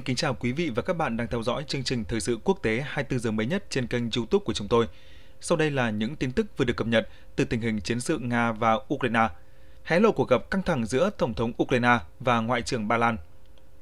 xin kính chào quý vị và các bạn đang theo dõi chương trình thời sự quốc tế 24 giờ mới nhất trên kênh YouTube của chúng tôi. Sau đây là những tin tức vừa được cập nhật từ tình hình chiến sự Nga và Ukraine. Hé lộ cuộc gặp căng thẳng giữa Tổng thống Ukraine và Ngoại trưởng Ba Lan.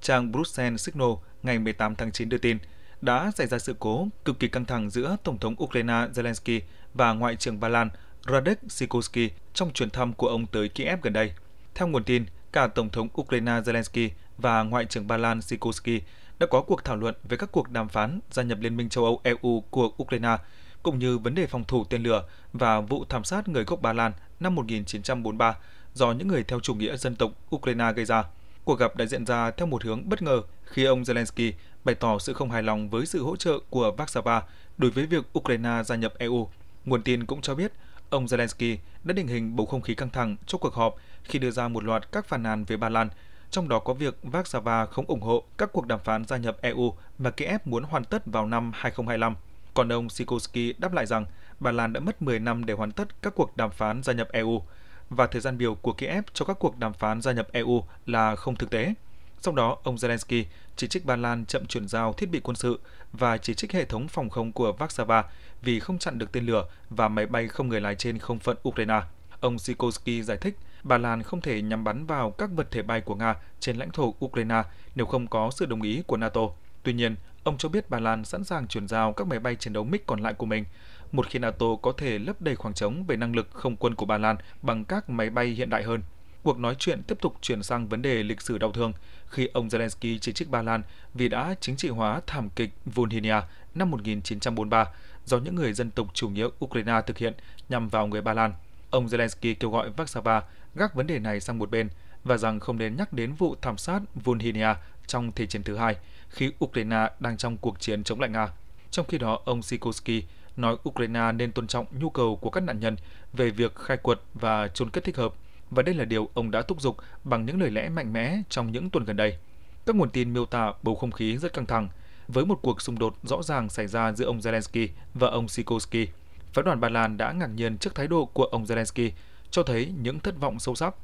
Trang Brussels Signal ngày 18 tháng 9 đưa tin đã xảy ra sự cố cực kỳ căng thẳng giữa Tổng thống Ukraine Zelensky và Ngoại trưởng Ba Lan Radek Sikorsky trong chuyến thăm của ông tới Kiev gần đây. Theo nguồn tin, cả Tổng thống Ukraine Zelensky và Ngoại trưởng Ba Lan Sikorsky đã có cuộc thảo luận về các cuộc đàm phán gia nhập Liên minh châu Âu EU của Ukraine, cũng như vấn đề phòng thủ tên lửa và vụ thảm sát người gốc Ba Lan năm 1943 do những người theo chủ nghĩa dân tộc Ukraine gây ra. Cuộc gặp đã diễn ra theo một hướng bất ngờ khi ông Zelensky bày tỏ sự không hài lòng với sự hỗ trợ của Warsaw đối với việc Ukraine gia nhập EU. Nguồn tin cũng cho biết, ông Zelensky đã định hình bầu không khí căng thẳng cho cuộc họp khi đưa ra một loạt các phản nàn về Ba Lan, trong đó có việc Warsaw không ủng hộ các cuộc đàm phán gia nhập EU mà Kiev muốn hoàn tất vào năm 2025. Còn ông Sikorski đáp lại rằng Ba Lan đã mất 10 năm để hoàn tất các cuộc đàm phán gia nhập EU và thời gian biểu của Kiev cho các cuộc đàm phán gia nhập EU là không thực tế. Sau đó, ông Zelensky chỉ trích Ba Lan chậm chuyển giao thiết bị quân sự và chỉ trích hệ thống phòng không của Warsaw vì không chặn được tên lửa và máy bay không người lái trên không phận Ukraine. Ông Sikorsky giải thích Ba Lan không thể nhắm bắn vào các vật thể bay của Nga trên lãnh thổ Ukraine nếu không có sự đồng ý của NATO. Tuy nhiên, ông cho biết Ba Lan sẵn sàng chuyển giao các máy bay chiến đấu MiG còn lại của mình một khi NATO có thể lấp đầy khoảng trống về năng lực không quân của Ba Lan bằng các máy bay hiện đại hơn. Cuộc nói chuyện tiếp tục chuyển sang vấn đề lịch sử đau thương khi ông Zelensky chỉ trích Ba Lan vì đã chính trị hóa thảm kịch Volhynia năm 1943 do những người dân tộc chủ nghĩa Ukraine thực hiện nhằm vào người Ba Lan. Ông Zelensky kêu gọi Warsaw gác vấn đề này sang một bên và rằng không nên nhắc đến vụ thảm sát Volhynia trong Thế chiến thứ hai khi Ukraine đang trong cuộc chiến chống lại Nga. Trong khi đó, ông Sikorsky nói Ukraine nên tôn trọng nhu cầu của các nạn nhân về việc khai quật và chôn cất thích hợp, và đây là điều ông đã thúc giục bằng những lời lẽ mạnh mẽ trong những tuần gần đây. Các nguồn tin miêu tả bầu không khí rất căng thẳng, với một cuộc xung đột rõ ràng xảy ra giữa ông Zelensky và ông Sikorsky. Phái đoàn Ba Lan đã ngạc nhiên trước thái độ của ông Zelensky cho thấy những thất vọng sâu sắc.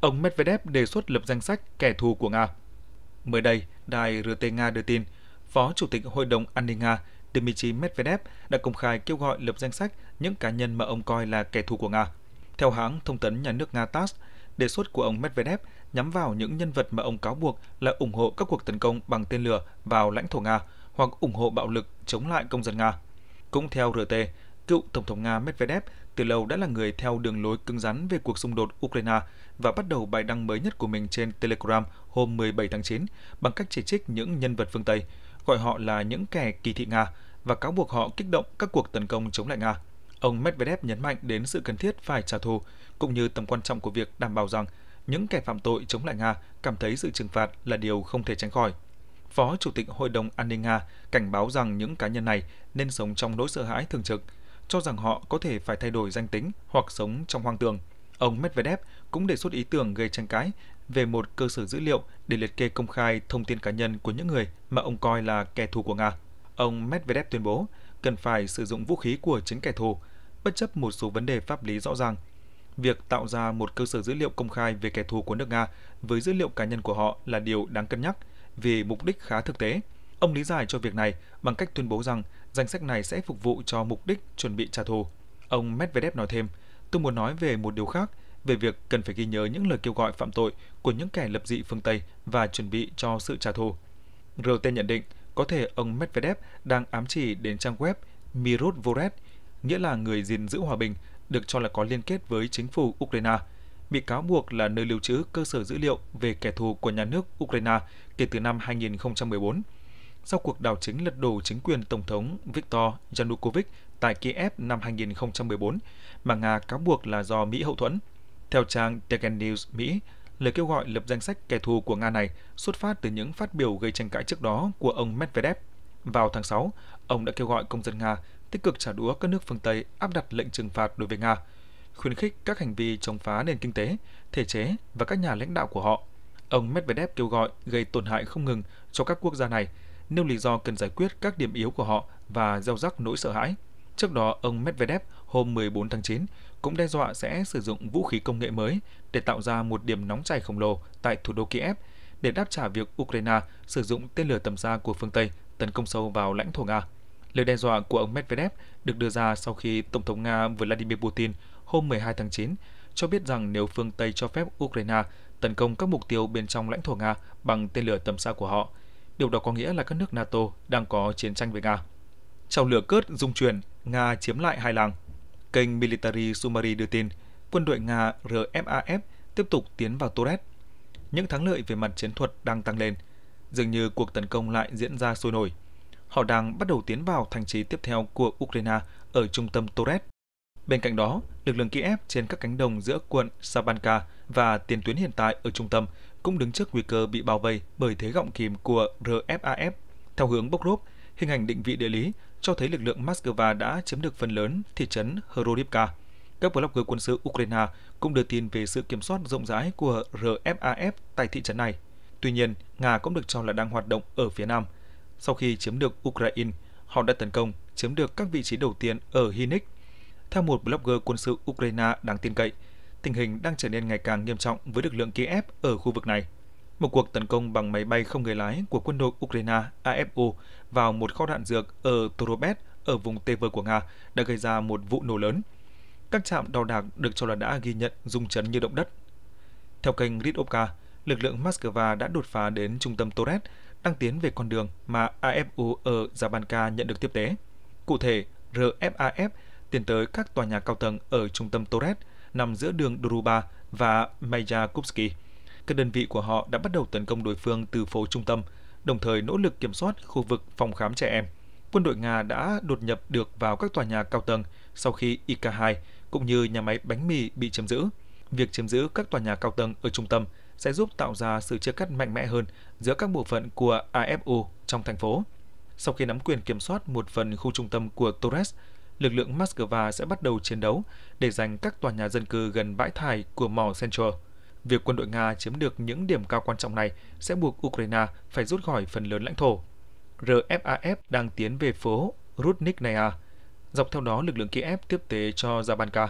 Ông Medvedev đề xuất lập danh sách kẻ thù của Nga. Mới đây, đài RT Nga đưa tin, Phó Chủ tịch Hội đồng An ninh Nga Dmitry Medvedev đã công khai kêu gọi lập danh sách những cá nhân mà ông coi là kẻ thù của Nga. Theo hãng thông tấn nhà nước Nga TASS, đề xuất của ông Medvedev nhắm vào những nhân vật mà ông cáo buộc là ủng hộ các cuộc tấn công bằng tên lửa vào lãnh thổ Nga hoặc ủng hộ bạo lực chống lại công dân Nga. Cũng theo RT, cựu Tổng thống Nga Medvedev từ lâu đã là người theo đường lối cứng rắn về cuộc xung đột Ukraine và bắt đầu bài đăng mới nhất của mình trên Telegram hôm 17 tháng 9 bằng cách chỉ trích những nhân vật phương Tây, gọi họ là những kẻ kỳ thị Nga và cáo buộc họ kích động các cuộc tấn công chống lại Nga. Ông Medvedev nhấn mạnh đến sự cần thiết phải trả thù, cũng như tầm quan trọng của việc đảm bảo rằng những kẻ phạm tội chống lại Nga cảm thấy sự trừng phạt là điều không thể tránh khỏi. Phó Chủ tịch Hội đồng An ninh Nga cảnh báo rằng những cá nhân này nên sống trong nỗi sợ hãi thường trực – cho rằng họ có thể phải thay đổi danh tính hoặc sống trong hoang tường. Ông Medvedev cũng đề xuất ý tưởng gây tranh cãi về một cơ sở dữ liệu để liệt kê công khai thông tin cá nhân của những người mà ông coi là kẻ thù của Nga. Ông Medvedev tuyên bố cần phải sử dụng vũ khí của chính kẻ thù, bất chấp một số vấn đề pháp lý rõ ràng. Việc tạo ra một cơ sở dữ liệu công khai về kẻ thù của nước Nga với dữ liệu cá nhân của họ là điều đáng cân nhắc vì mục đích khá thực tế. Ông lý giải cho việc này bằng cách tuyên bố rằng danh sách này sẽ phục vụ cho mục đích chuẩn bị trả thù. Ông Medvedev nói thêm, tôi muốn nói về một điều khác, về việc cần phải ghi nhớ những lời kêu gọi phạm tội của những kẻ lập dị phương Tây và chuẩn bị cho sự trả thù. RT nhận định, có thể ông Medvedev đang ám chỉ đến trang web Mirut Voret, nghĩa là người gìn giữ hòa bình, được cho là có liên kết với chính phủ Ukraine. Bị cáo buộc là nơi lưu trữ cơ sở dữ liệu về kẻ thù của nhà nước Ukraine kể từ năm 2014 sau cuộc đảo chính lật đổ chính quyền Tổng thống Viktor Yanukovych tại Kiev năm 2014 mà Nga cáo buộc là do Mỹ hậu thuẫn. Theo trang Tegen News Mỹ, lời kêu gọi lập danh sách kẻ thù của Nga này xuất phát từ những phát biểu gây tranh cãi trước đó của ông Medvedev. Vào tháng 6, ông đã kêu gọi công dân Nga tích cực trả đũa các nước phương Tây áp đặt lệnh trừng phạt đối với Nga, khuyến khích các hành vi chống phá nền kinh tế, thể chế và các nhà lãnh đạo của họ. Ông Medvedev kêu gọi gây tổn hại không ngừng cho các quốc gia này nêu lý do cần giải quyết các điểm yếu của họ và gieo rắc nỗi sợ hãi. Trước đó, ông Medvedev hôm 14 tháng 9 cũng đe dọa sẽ sử dụng vũ khí công nghệ mới để tạo ra một điểm nóng chảy khổng lồ tại thủ đô Kiev để đáp trả việc Ukraine sử dụng tên lửa tầm xa của phương Tây tấn công sâu vào lãnh thổ Nga. Lời đe dọa của ông Medvedev được đưa ra sau khi Tổng thống Nga Vladimir Putin hôm 12 tháng 9 cho biết rằng nếu phương Tây cho phép Ukraine tấn công các mục tiêu bên trong lãnh thổ Nga bằng tên lửa tầm xa của họ, Điều đó có nghĩa là các nước NATO đang có chiến tranh với Nga. Trong lửa cớt dung chuyển, Nga chiếm lại hai làng. Kênh Military Summary đưa tin, quân đội Nga RFAF tiếp tục tiến vào Torres. Những thắng lợi về mặt chiến thuật đang tăng lên. Dường như cuộc tấn công lại diễn ra sôi nổi. Họ đang bắt đầu tiến vào thành trì tiếp theo của Ukraine ở trung tâm Torres. Bên cạnh đó, lực lượng Kiev trên các cánh đồng giữa quận Sabanka và tiền tuyến hiện tại ở trung tâm cũng đứng trước nguy cơ bị bao vây bởi thế gọng kìm của RFAF theo hướng bốc rốp. Hình ảnh định vị địa lý cho thấy lực lượng Moscow đã chiếm được phần lớn thị trấn Horodivka. Các blogger quân sự Ukraine cũng đưa tin về sự kiểm soát rộng rãi của RFAF tại thị trấn này. Tuy nhiên, Nga cũng được cho là đang hoạt động ở phía nam. Sau khi chiếm được Ukraine, họ đã tấn công, chiếm được các vị trí đầu tiên ở Hinik. Theo một blogger quân sự Ukraine đáng tin cậy, tình hình đang trở nên ngày càng nghiêm trọng với lực lượng Kiev ở khu vực này. Một cuộc tấn công bằng máy bay không người lái của quân đội Ukraine (AFU) vào một kho đạn dược ở Torobet ở vùng Tây Vơ của Nga đã gây ra một vụ nổ lớn. Các trạm đo đạc được cho là đã ghi nhận rung chấn như động đất. Theo kênh Ridovka, lực lượng Moscow đã đột phá đến trung tâm Torres, đang tiến về con đường mà AFU ở Zabanka nhận được tiếp tế. Cụ thể, RFAF tiến tới các tòa nhà cao tầng ở trung tâm Torres, nằm giữa đường Druba và Majakupski. Các đơn vị của họ đã bắt đầu tấn công đối phương từ phố trung tâm, đồng thời nỗ lực kiểm soát khu vực phòng khám trẻ em. Quân đội Nga đã đột nhập được vào các tòa nhà cao tầng sau khi IK-2 cũng như nhà máy bánh mì bị chiếm giữ. Việc chiếm giữ các tòa nhà cao tầng ở trung tâm sẽ giúp tạo ra sự chia cắt mạnh mẽ hơn giữa các bộ phận của AFU trong thành phố. Sau khi nắm quyền kiểm soát một phần khu trung tâm của Torres, lực lượng Moscow sẽ bắt đầu chiến đấu để giành các tòa nhà dân cư gần bãi thải của mỏ Central. Việc quân đội Nga chiếm được những điểm cao quan trọng này sẽ buộc Ukraine phải rút khỏi phần lớn lãnh thổ. RFAF đang tiến về phố Rudniknaya. Dọc theo đó, lực lượng Kiev tiếp tế cho Zabanka.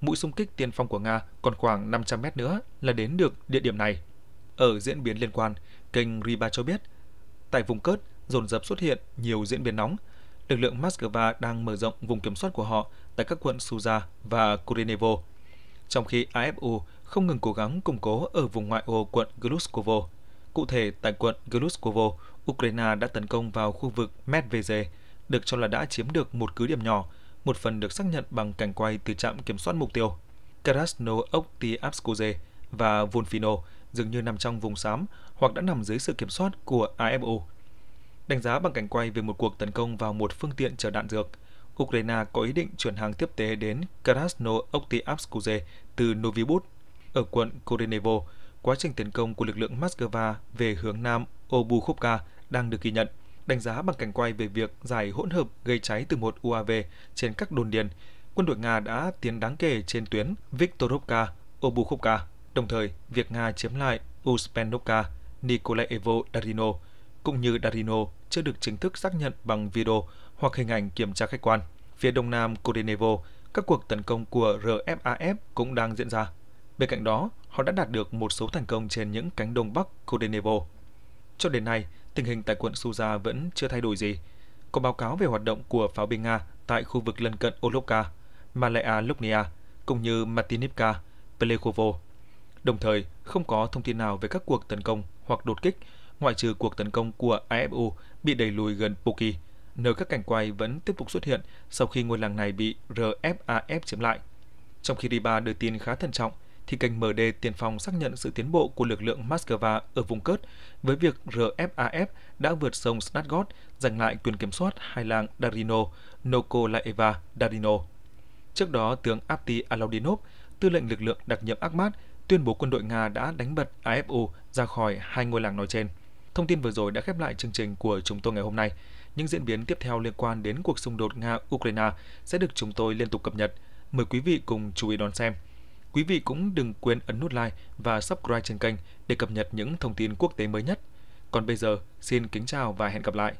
Mũi xung kích tiên phong của Nga còn khoảng 500 mét nữa là đến được địa điểm này. Ở diễn biến liên quan, kênh Riba cho biết, tại vùng cớt, dồn dập xuất hiện nhiều diễn biến nóng, lực lượng Moscow đang mở rộng vùng kiểm soát của họ tại các quận Suza và Kurenevo, trong khi AFU không ngừng cố gắng củng cố ở vùng ngoại ô quận Gluskovo. Cụ thể, tại quận Gluskovo, Ukraine đã tấn công vào khu vực Medveze, được cho là đã chiếm được một cứ điểm nhỏ, một phần được xác nhận bằng cảnh quay từ trạm kiểm soát mục tiêu. Krasno Oktiavskoye và Volfino dường như nằm trong vùng xám hoặc đã nằm dưới sự kiểm soát của AFU đánh giá bằng cảnh quay về một cuộc tấn công vào một phương tiện chở đạn dược. Ukraine có ý định chuyển hàng tiếp tế đến Krasno Oktiavskuje từ Novibut ở quận Korenevo. Quá trình tiến công của lực lượng Moscow về hướng nam Obukhovka đang được ghi nhận, đánh giá bằng cảnh quay về việc giải hỗn hợp gây cháy từ một UAV trên các đồn điền. Quân đội Nga đã tiến đáng kể trên tuyến Viktorovka, Obukhovka. Đồng thời, việc Nga chiếm lại Uspenovka, Nikolaevo Darino cũng như Darino chưa được chính thức xác nhận bằng video hoặc hình ảnh kiểm tra khách quan. Phía đông nam Kodenevo, các cuộc tấn công của RFAF cũng đang diễn ra. Bên cạnh đó, họ đã đạt được một số thành công trên những cánh đông bắc Kodenevo. Cho đến nay, tình hình tại quận Suza vẫn chưa thay đổi gì. Có báo cáo về hoạt động của pháo binh Nga tại khu vực lân cận Olovka, Malaya Lubnia, cũng như Matinivka, Pelekhovo. Đồng thời, không có thông tin nào về các cuộc tấn công hoặc đột kích ngoại trừ cuộc tấn công của AFU bị đẩy lùi gần puki, nơi các cảnh quay vẫn tiếp tục xuất hiện sau khi ngôi làng này bị RFAF chiếm lại. Trong khi Riba đưa tin khá thận trọng, thì kênh MD tiền phong xác nhận sự tiến bộ của lực lượng Moscow ở vùng cớt với việc RFAF đã vượt sông Snatgod giành lại quyền kiểm soát hai làng Darino, Nokolaeva, Darino. Trước đó, tướng Apti Alaudinov, tư lệnh lực lượng đặc nhiệm Akhmat, tuyên bố quân đội Nga đã đánh bật AFU ra khỏi hai ngôi làng nói trên. Thông tin vừa rồi đã khép lại chương trình của chúng tôi ngày hôm nay. Những diễn biến tiếp theo liên quan đến cuộc xung đột Nga-Ukraine sẽ được chúng tôi liên tục cập nhật. Mời quý vị cùng chú ý đón xem. Quý vị cũng đừng quên ấn nút like và subscribe trên kênh để cập nhật những thông tin quốc tế mới nhất. Còn bây giờ, xin kính chào và hẹn gặp lại.